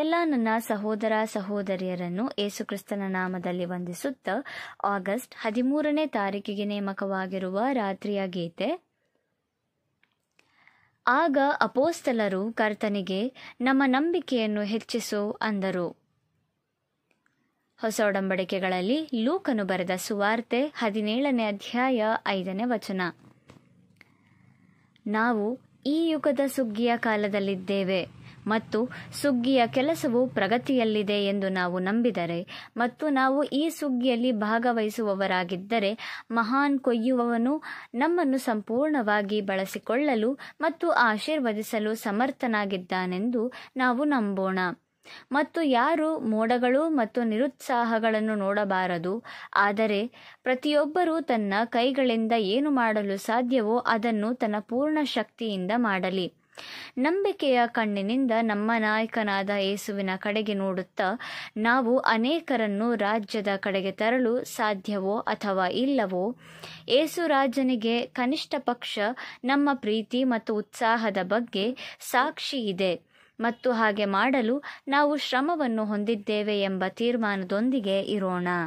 ಎಲ್ಲ ನನ್ನ ಸಹೋದರ ಸಹೋದರಿಯರನ್ನು ಯೇಸುಕ್ರಿಸ್ತನ ನಾಮದಲ್ಲಿ ವಂದಿಸುತ್ತ ಆಗಸ್ಟ್ ಹದಿಮೂರನೇ ತಾರೀಕಿಗೆ ನೇಮಕವಾಗಿರುವ ರಾತ್ರಿಯ ಗೀತೆ ಆಗ ಅಪೋಸ್ತಲರು ಕರ್ತನಿಗೆ ನಮ್ಮ ನಂಬಿಕೆಯನ್ನು ಹೆಚ್ಚಿಸು ಅಂದರು ಹೊಸ ಒಡಂಬಡಿಕೆಗಳಲ್ಲಿ ಲೂಕನು ಬರೆದ ಸುವಾರ್ತೆ ಹದಿನೇಳನೇ ಅಧ್ಯಾಯ ಐದನೇ ವಚನ ನಾವು ಈ ಯುಗದ ಸುಗ್ಗಿಯ ಕಾಲದಲ್ಲಿದ್ದೇವೆ ಮತ್ತು ಸುಗ್ಗಿಯ ಕೆಲಸವು ಪ್ರಗತಿಯಲ್ಲಿದೆ ಎಂದು ನಾವು ನಂಬಿದರೆ ಮತ್ತು ನಾವು ಈ ಸುಗ್ಗಿಯಲ್ಲಿ ಭಾಗವಹಿಸುವವರಾಗಿದ್ದರೆ ಮಹಾನ್ ಕೊಯ್ಯುವವನು ನಮ್ಮನ್ನು ಸಂಪೂರ್ಣವಾಗಿ ಬಳಸಿಕೊಳ್ಳಲು ಮತ್ತು ಆಶೀರ್ವದಿಸಲು ಸಮರ್ಥನಾಗಿದ್ದಾನೆಂದು ನಾವು ನಂಬೋಣ ಮತ್ತು ಯಾರು ಮೋಡಗಳು ಮತ್ತು ನಿರುತ್ಸಾಹಗಳನ್ನು ನೋಡಬಾರದು ಆದರೆ ಪ್ರತಿಯೊಬ್ಬರೂ ತನ್ನ ಕೈಗಳಿಂದ ಏನು ಮಾಡಲು ಸಾಧ್ಯವೋ ಅದನ್ನು ತನ್ನ ಪೂರ್ಣ ಶಕ್ತಿಯಿಂದ ಮಾಡಲಿ ನಂಬಿಕೆಯ ಕಣ್ಣಿನಿಂದ ನಮ್ಮ ನಾಯಕನಾದ ಯೇಸುವಿನ ಕಡೆಗೆ ನೋಡುತ್ತಾ ನಾವು ಅನೇಕರನ್ನು ರಾಜ್ಯದ ಕಡೆಗೆ ತರಲು ಸಾಧ್ಯವೋ ಅಥವಾ ಇಲ್ಲವೋ ಏಸು ರಾಜನಿಗೆ ಕನಿಷ್ಠ ಪಕ್ಷ ನಮ್ಮ ಪ್ರೀತಿ ಮತ್ತು ಉತ್ಸಾಹದ ಬಗ್ಗೆ ಸಾಕ್ಷಿ ಇದೆ ಮತ್ತು ಹಾಗೆ ಮಾಡಲು ನಾವು ಶ್ರಮವನ್ನು ಹೊಂದಿದ್ದೇವೆ ಎಂಬ ತೀರ್ಮಾನದೊಂದಿಗೆ ಇರೋಣ